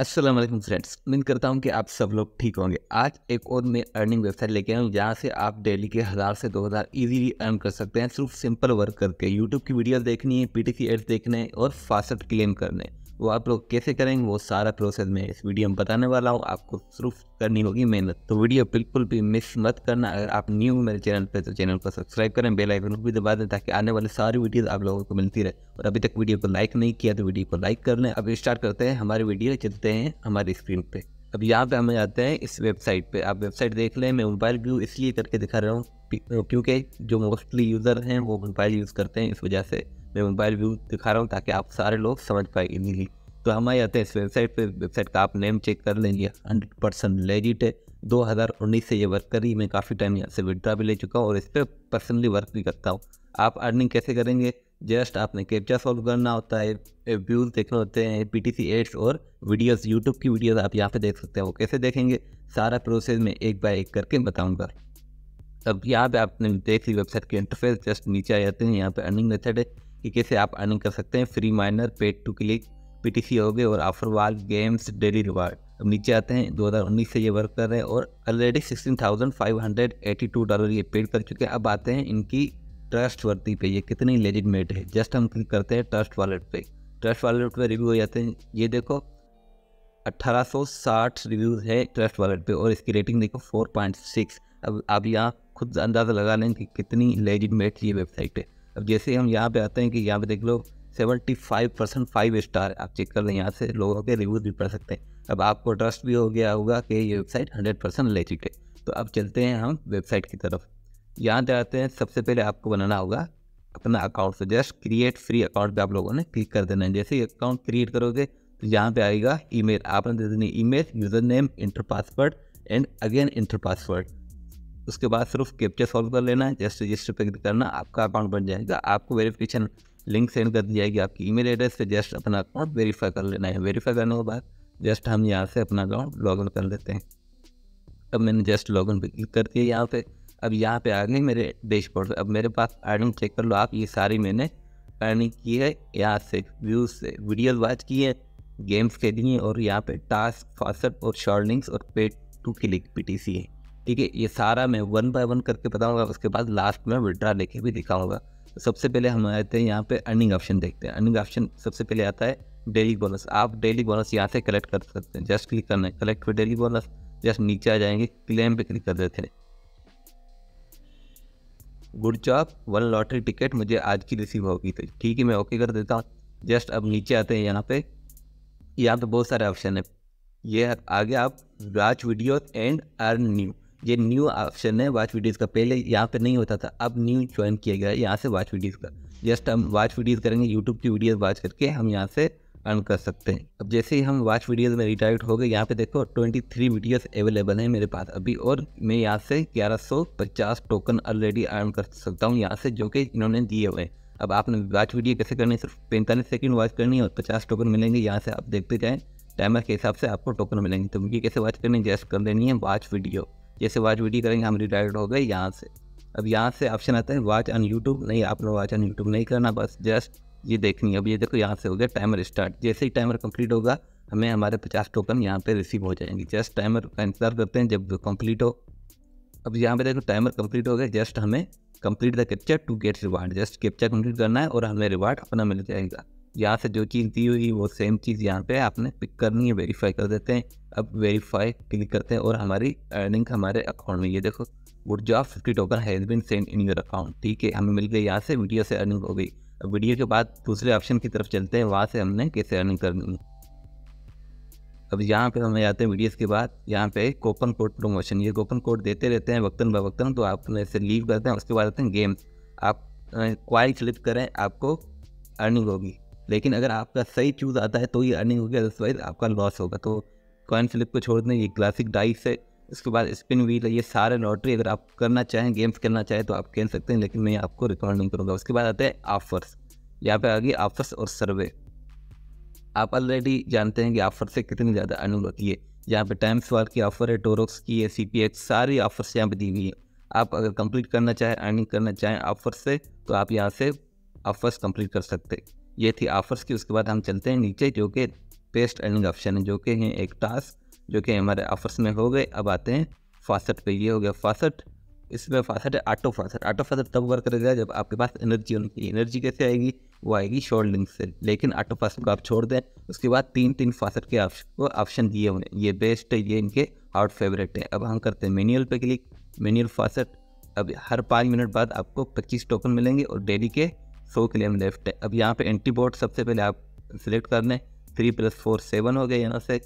Aslam friends उम्मीद करता हूँ कि आप सब लोग ठीक होंगे आज एक और मैं अर्निंग वेबसाइट लेके आया हूँ जहाँ से आप डेली के हज़ार से दो हज़ार ईजीली अर्न कर सकते हैं सिर्फ सिंपल वर्क करके यूट्यूब की वीडियोस देखनी है पी टी सी एड्स देखने और फास्ट क्लेम करने वो आप लोग कैसे करेंगे वो सारा प्रोसेस मैं इस वीडियो में बताने वाला हूँ आपको सिर्फ करनी होगी मेहनत तो वीडियो बिल्कुल भी मिस मत करना अगर आप न्यू मेरे चैनल पर तो चैनल को सब्सक्राइब करें बेल आइकन को भी दबा दें ताकि आने वाले सारी वीडियोस आप लोगों को मिलती रहे और अभी तक वीडियो को लाइक नहीं किया तो वीडियो को लाइक कर लें अब स्टार्ट करते हैं हमारी वीडियो चलते हैं हमारी स्क्रीन पर अब यहाँ पर हम जाते हैं इस वेबसाइट पर आप वेबसाइट देख लें मैं मोबाइल व्यू इसलिए करके दिखा रहा हूँ क्योंकि जो मोस्टली यूज़र हैं वो मोबाइल यूज़ करते हैं इस वजह से मैं मोबाइल व्यू दिखा रहा हूँ ताकि आप सारे लोग समझ पाए इजीली तो हमारे यहाँ तो इस वेबसाइट पर वेबसाइट का आप नेम चेक कर लेंगे हंड्रेड परसेंट लेजिट है दो हज़ार उन्नीस से ये वर्क करी मैं काफ़ी टाइम यहाँ से विड्रा भी ले चुका हूँ और इस पर पर्सनली वर्क भी करता हूँ आप अर्निंग कैसे करेंगे जस्ट आपने कैप्चा सॉल्व करना होता है व्यूज़ देखने होते हैं पी टी सी एड्स और वीडियोज़ यूट्यूब की वीडियोज़ आप यहाँ पे देख सकते हैं वो कैसे देखेंगे सारा प्रोसेस मैं एक बाय एक करके बताऊँगा अब यहाँ पे आपने देख ली वेबसाइट की इंटरफेस जस्ट नीचे आ जाते हैं यहाँ पे अर्निंग मेथड है कि कैसे आप अर्निंग कर सकते हैं free miner paid to click PTC हो गए और आफ्टर वाल गेम्स डेली रिवार्ड अब नीचे आते हैं 2019 से ये वर्क कर रहे हैं और ऑलरेडी 16,582 डॉलर ये पेड कर चुके हैं अब आते हैं इनकी ट्रस्ट वर्ती पे ये कितनी लेजिटमेट है जस्ट हम क्लिक करते हैं ट्रस्ट वॉलेट पे ट्रस्ट वॉलेट पे रिव्यू हो जाते हैं ये देखो 1860 रिव्यूज है ट्रस्ट वॉलेट पे और इसकी रेटिंग देखो 4.6 अब आप यहाँ खुद अंदाज़ा लगा लें कि कितनी लेजिटमेट ये वेबसाइट है अब जैसे हम यहाँ पे आते हैं कि यहाँ पे देख लो seventy five percent five star आप चेक कर लें यहाँ से लोगों के रिव्यूज भी पढ़ सकते हैं अब आपको ट्रस्ट भी हो गया होगा कि ये वेबसाइट हंड्रेड परसेंट ले चुके तो अब चलते हैं हम वेबसाइट की तरफ यहाँ जाते हैं सबसे पहले आपको बनाना होगा अपना अकाउंट से जस्ट क्रिएट फ्री अकाउंट पे आप लोगों ने क्लिक कर देना है जैसे ही अकाउंट क्रिएट करोगे तो यहाँ पे आएगा ईमेल आपने दे देनी email user name enter password and again enter password उसके बाद सिर्फ कैप्चा सॉल्व कर लेना है जस्ट रजिस्टर पे करना आपका अकाउंट बन जाएगा आपको वेरिफिकेशन लिंक सेंड कर दी जाएगी आपकी ईमेल एड्रेस पे जस्ट अपना अकाउंट वेरीफाई कर लेना है वेरीफाई करने के बाद जस्ट हम यहाँ से अपना अकाउंट लॉगिन कर लेते हैं अब मैंने जस्ट लॉग इन क्लिक कर दिया यहाँ पे अब यहाँ पे आ गए मेरे डैशबोर्ड अब मेरे पास अर्निंग चेक कर लो आप ये सारी मैंने अर्निंग की है यहाँ से व्यूज़ से वीडियोज वॉच की है गेम्स खेली हैं और यहाँ पे टास्क फासट और शॉर्ट लिंक्स और pay to click P T C है ठीक है ये सारा मैं वन बाय वन करके बताऊँगा उसके बाद लास्ट में विड्रा लेके भी दिखाऊँगा सबसे पहले हम आते हैं यहाँ पे अर्निंग ऑप्शन देखते हैं अर्निंग ऑप्शन सबसे पहले आता है डेली बोनस आप डेली बोनस यहाँ से कलेक्ट कर सकते हैं जस्ट क्लिक करना है collect for daily bonus just नीचे आ जाएंगे क्लेम पे क्लिक कर देते हैं good job one lottery ticket मुझे आज की रिसीव होगी तो ठीक है मैं ओके कर देता हूँ जस्ट अब नीचे आते हैं यहाँ पे यहाँ पे बहुत सारे ऑप्शन है ये आगे आप watch video and earn new ये न्यू ऑप्शन है वाच वीडियोज़ का पहले यहाँ पे नहीं होता था अब न्यू ज्वाइन किया गया है यहाँ से वाच वीडियोज़ का जस्ट हम वाच वीडियोज़ करेंगे यूट्यूब की वीडियोज़ वाच करके हम यहाँ से अर्न कर सकते हैं अब जैसे ही हम वाच वीडियोस में रिटायर्ड हो गए यहाँ पे देखो 23 वीडियोस अवेलेबल हैं मेरे पास अभी और मैं यहाँ से 1150 टोकन ऑलरेडी अर्न कर सकता हूँ यहाँ से जो कि इन्होंने दिए हुए अब आपने वाच वीडियो कैसे करनी है सिर्फ पैंतालीस सेकेंड वॉच करनी है और पचास टोकन मिलेंगे यहाँ से आप देखते जाएँ टाइमर के हिसाब से आपको टोकन मिलेंगे तो वीडियो कैसे वॉच करनी है जस्ट कर देनी है वाच वीडियो जैसे वाच वीडियो करेंगे हम रिटायर्ड हो गए यहाँ से अब यहाँ से ऑप्शन आता है वाच ऑन यूट्यूब नहीं आपने वाच ऑन यूट्यूब नहीं करना बस जस्ट ये देखनी अब ये देखो यहाँ से हो गया टाइमर स्टार्ट जैसे ही टाइमर कंप्लीट होगा हमें हमारे पचास टोकन यहाँ पे रिसीव हो जाएंगे जस्ट टाइमर का इंतजार करते हैं जब कंप्लीट हो अब यहाँ पे देखो टाइमर कंप्लीट हो गया जस्ट हमें complete the captcha to get reward just captcha complete करना है और हमें रिवार्ड अपना मिल जाएगा यहाँ से जो चीज़ दी हुई वो सेम चीज़ यहाँ पे आपने पिक करनी है वेरीफाई कर देते हैं अब वेरीफाई क्लिक करते हैं और हमारी अर्निंग हमारे अकाउंट में ये देखो good job fifty token has been send in your account ठीक है हमें मिल गई यहाँ से वीडियो से अर्निंग हो गई अब वीडियो के बाद दूसरे ऑप्शन की तरफ चलते हैं वहाँ से हमने कैसे अर्निंग करनी है अब यहाँ पे हमें आते हैं वीडियोस के बाद यहाँ पे कोपन कोड प्रमोशन ये कोपन कोड देते रहते हैं वक्तन बा वक्तन तो आप ऐसे लीव करते हैं उसके बाद आते हैं गेम्स आप क्वाइल सेलेक्ट करें आपको अर्निंग होगी लेकिन अगर आपका सही चूज़ आता है तो ही अर्निंग होगी अदरवाइज आपका लॉस होगा तो कॉइन फ्लिप को छोड़ दें ये क्लासिक डाइस है उसके बाद स्पिन व्हील है ये सारे लॉटरी अगर आप करना चाहें गेम्स खेलना चाहें तो आप खेल सकते हैं लेकिन मैं आपको रिकॉर्ड नहीं करूँगा उसके बाद आते हैं ऑफर्स यहाँ पे आ गई ऑफर्स और सर्वे आप ऑलरेडी जानते हैं कि ऑफर से कितनी ज़्यादा अर्निंग होती है यहाँ पे टाइम्स वार की ऑफर है टोरोक्स की है सी पी एक्स सारी ऑफर्स यहाँ पर दी हुई है आप अगर कंप्लीट करना चाहें अर्निंग करना चाहें ऑफर से तो आप यहाँ से ऑफर्स कंप्लीट कर सकते हैं ये थी ऑफर्स की उसके बाद हम चलते हैं नीचे जो कि पेस्ट अर्निंग ऑप्शन है जो कि हैं एक टास्क जो कि हमारे ऑफर्स में हो गए अब आते हैं फासट पे ये हो गया फासट इसमें फासट है आटो फासट आटो फासट तब वर्क करेगा जब आपके पास एनर्जी उनकी एनर्जी कैसे आएगी वो आएगी शॉर्ट लिंक से लेकिन आटो फासट को आप छोड़ दें उसके बाद तीन तीन फासट के ऑप्शन दिए उन्हें ये बेस्ट है ये इनके हॉट फेवरेट है अब हम करते हैं मेन्यूअल पे क्लिक मेन्यूअल फासट अब हर पाँच मिनट बाद आपको पच्चीस टोकन मिलेंगे और डेली के सौ के लिए हम लेफ्ट है अब यहाँ पे एंटीबॉट सबसे पहले आप सिलेक्ट कर लें थ्री प्लस फोर सेवन हो गया यहाँ से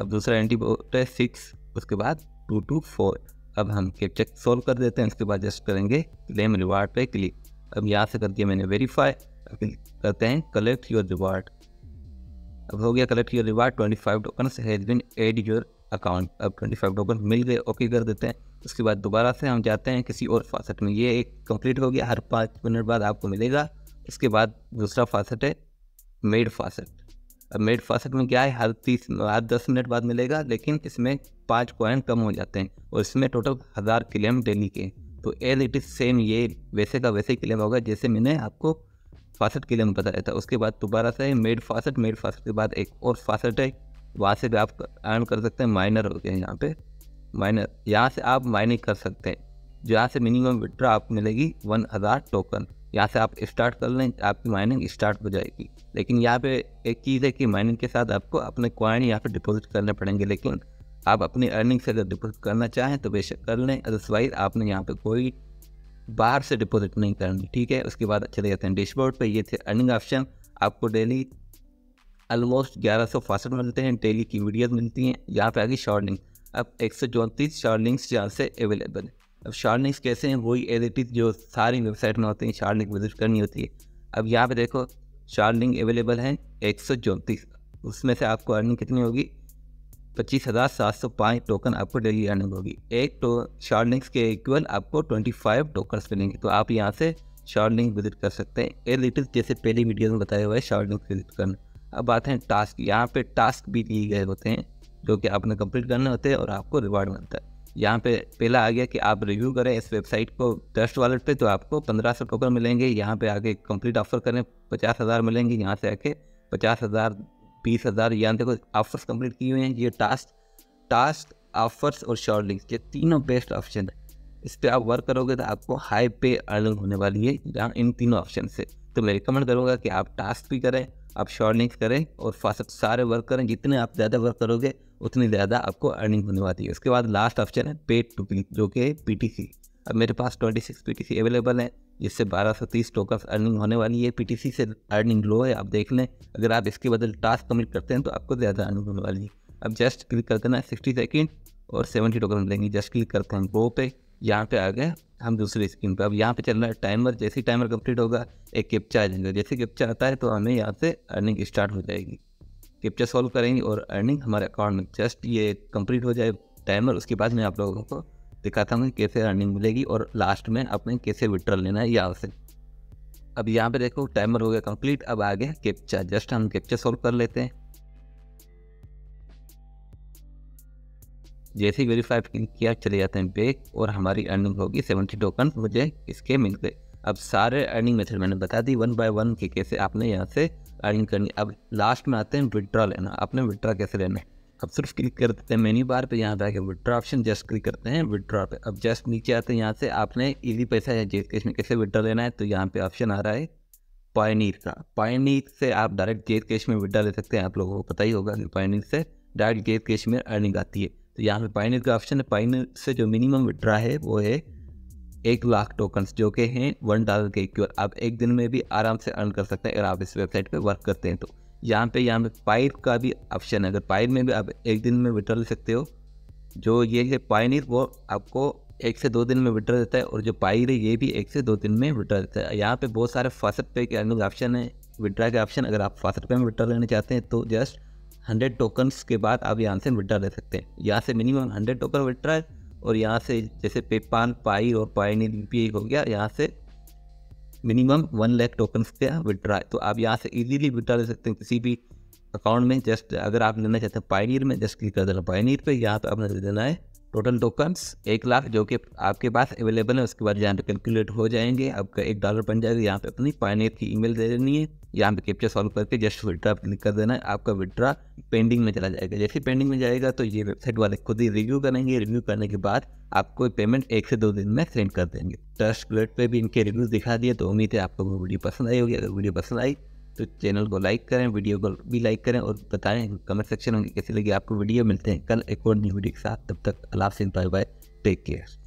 अब दूसरा एंटीबॉट है सिक्स उसके बाद टू टू फोर अब हम चेक सॉल्व कर देते हैं उसके बाद जस्ट करेंगे क्लेम रिवार्ड पे क्लिक अब यहाँ से करके मैंने वेरीफाई करते हैं कलेक्ट योर रिवार्ड अब हो गया collect your reward twenty five token has been add your account अब ट्वेंटी फाइव टोकन मिल गए ओके कर देते हैं उसके बाद दोबारा से हम जाते हैं किसी और फासट में ये एक कंप्लीट हो गया हर पाँच मिनट बाद आपको मिलेगा उसके बाद दूसरा फासट है मेड फासट अब मेड फासट में क्या है हर तीस हर दस मिनट बाद मिलेगा लेकिन इसमें पाँच पॉइंट कम हो जाते हैं और इसमें टोटल हज़ार क्लेम डेली के तो एज इट इज़ सेम ये वैसे का वैसे क्लेम होगा जैसे मैंने आपको फासट क्लेम बताया था उसके बाद दोबारा से मेड फासट मेड फासट के बाद एक और फासट है वहाँ से भी आप अर्न कर सकते हैं माइनर हो गए यहाँ पर माइनस यहाँ से आप माइनिंग कर सकते हैं जो यहाँ से मिनिमम विड्रा आपको मिलेगी वन हज़ार टोकन यहाँ से आप स्टार्ट कर लें आपकी माइनिंग स्टार्ट हो जाएगी लेकिन यहाँ पे एक चीज़ है कि माइनिंग के साथ आपको अपने क्वाइन यहाँ पे डिपॉजिट करने पड़ेंगे लेकिन आप अपनी अर्निंग से अगर डिपॉजिट करना चाहें तो बेशक कर लें अदरवाइज आपने यहाँ पे कोई बाहर से डिपॉजिट नहीं करनी ठीक है उसके बाद चले जाते हैं डैशबोर्ड पर ये थे अर्निंग ऑप्शन आपको डेली ऑलमोस्ट ग्यारह सौ मिलते हैं डेली की वीडियोज़ मिलती हैं यहाँ पर आ गई लिंक अब एक सौ चौंतीस शार्लिंग्स यहाँ से अवेलेबल है अब शार्लिंग्स कैसे हैं वही एज जो सारी वेबसाइट में होते हैं शार्लिंग विजिट करनी होती है अब यहाँ पे देखो शार्डलिंग अवेलेबल है एक सौ चौंतीस उसमें से आपको अर्निंग कितनी होगी पच्चीस हज़ार सात सौ पाँच टोकन आपको डेली अर्निंग होगी एक तो शार्लिंग्स के इक्वल आपको ट्वेंटी फाइव टोकन्स मिलेंगे तो आप यहाँ से शार्डलिंग विजिट कर सकते हैं एज जैसे पहली वीडियो में बताया हुआ है शार्डलिंग विजिट करना अब आते हैं टास्क यहाँ पे टास्क भी दिए गए होते हैं जो कि आपने कंप्लीट करने होते हैं और आपको रिवार्ड मिलता है यहाँ पे पहला आ गया कि आप रिव्यू करें इस वेबसाइट को टेस्ट वॉलेट पे तो आपको पंद्रह सौ टोकन मिलेंगे यहाँ पे आके कंप्लीट ऑफर करें पचास हज़ार मिलेंगे यहाँ से आके पचास हज़ार बीस हज़ार यहाँ देखो ऑफर्स कंप्लीट किए हुए हैं ये टास्क टास्क ऑफर्स और शॉर्ट लिंक्स ये तीनों बेस्ट ऑप्शन है इस पर आप वर्क करोगे तो आपको हाई पे अर्निंग होने वाली है यहाँ इन तीनों ऑप्शन से तो मैं रिकमेंड करूँगा कि आप टास्क भी करें आप शॉर्ट लिंक्स करें और फास्ट सारे वर्क करें जितने आप ज़्यादा वर्क करोगे उतनी ज़्यादा आपको अर्निंग होने वाली है उसके बाद लास्ट ऑप्शन है पेड टू पिल जो कि है पीटीसी अब मेरे पास twenty six T C available है जिससे बारह सौ तीस टोकन अर्निंग होने वाली है सी से अर्निंग लो है आप देख लें अगर आप इसके बदल टास्क कमिट करते हैं तो आपको ज़्यादा अर्निंग होने वाली है अब जस्ट क्लिक कर देना सिक्सटी सेकेंड और सेवेंटी टोकन देंगे जस्ट क्लिक करते हैं गो पे यहाँ पे आ गए हम दूसरी स्क्रीन पे अब यहाँ पे चलना है टाइमर जैसे ही टाइमर कंप्लीट होगा एक कैप्चा आ जाएगा जैसे कैप्चा आता है तो हमें यहाँ से अर्निंग स्टार्ट हो जाएगी कैप्चर सॉल्व करेंगे और अर्निंग हमारे अकाउंट में जस्ट ये कंप्लीट हो जाए टाइमर उसके बाद मैं आप लोगों को दिखाता हूँ कैसे अर्निंग मिलेगी और लास्ट में आपने कैसे विड्रॉल लेना है यहाँ से अब यहाँ पे देखो टाइमर हो गया कंप्लीट अब आ गया कैप्चा जस्ट हम कैप्चा सॉल्व कर लेते हैं जैसे ही वेरीफाई किया चले जाते हैं बैक और हमारी अर्निंग होगी सेवेंटी टोकन मुझे इसके मिलते अब सारे अर्निंग मेथड मैंने बता दी वन बाय वन के कैसे आपने यहाँ से अर्निंग करनी अब लास्ट में आते हैं विड्रा लेना आपने विड्रा कैसे लेना है अब सिर्फ क्लिक कर देते हैं मेन्यू बार पे यहाँ पे आके विड्रा ऑप्शन जस्ट क्लिक करते हैं विड्रा पे अब जस्ट नीचे आते हैं यहाँ से आपने इजी पैसा या जेस कैश में कैसे विड्रा लेना है तो यहाँ पे ऑप्शन आ रहा है पायनीर का पायनीर से आप डायरेक्ट जेस कैश में विड्रा ले सकते हैं आप लोगों को पता ही होगा कि पायनीर से डायरेक्ट जेस कैश में अर्निंग आती है तो यहाँ पे पायनीर का ऑप्शन है पायनीर से जो मिनिमम विड्रा है वो है एक लाख टोकन्स जो के हैं वन डॉलर के क्योर आप एक दिन में भी आराम से अर्न कर सकते हैं अगर आप इस वेबसाइट पर वर्क करते हैं तो यहाँ पे यहाँ पे पाइप का भी ऑप्शन है अगर पाइप में भी आप एक दिन में विड्रॉ ले सकते हो जो ये है पाइनिर वो आपको एक से दो दिन में विड्रॉ देता है और जो पाइर है ये भी एक से दो दिन में विड्रॉ देता है यहाँ पे बहुत सारे फास्ट पे के अंदर ऑप्शन है विड्रा के ऑप्शन अगर आप फास्ट पे में विड्रॉ लेना चाहते हैं तो जस्ट हंड्रेड टोकन्स के बाद आप यहाँ से विड्रॉ ले सकते हैं यहाँ से मिनिमम हंड्रेड टोकन विड्रा और यहाँ से जैसे पेपाल पाई और ने यूपीआई हो गया यहाँ से मिनिमम वन लैख टोकन्स का विड्रा तो आप यहाँ से इजीली विड्रा ले सकते हैं किसी भी अकाउंट में जस्ट अगर आप लेना चाहते हैं पाइनियर में जस्ट क्लिक कर देना पाइनियर पे यहाँ पे आपने दे देना है टोटल टोकन्स एक लाख जो कि आपके पास अवेलेबल है उसके बाद यहाँ पे कैलकुलेट हो जाएंगे आपका एक डॉलर बन जाएगा यहाँ पे अपनी पाइनेट की ईमेल दे देनी है यहाँ पे कैप्चर सॉल्व करके जस्ट विड्रा क्लिक कर देना है आपका विड्रा पेंडिंग में चला जाएगा जैसे पेंडिंग में जाएगा तो ये वेबसाइट वाले खुद ही रिव्यू करेंगे रिव्यू करने के बाद आपको पेमेंट एक से दो दिन में सेंड कर देंगे ट्रस्ट ग्रेड पर भी इनके रिव्यूज़ दिखा दिए तो उम्मीद है आपको वो वीडियो पसंद आई होगी अगर वीडियो पसंद आई तो चैनल को लाइक करें वीडियो को भी लाइक करें और बताएं कमेंट सेक्शन में कैसी लगी आपको वीडियो मिलते हैं कल एक और न्यू वीडियो के साथ तब तक अलाफ Singh bye bye take care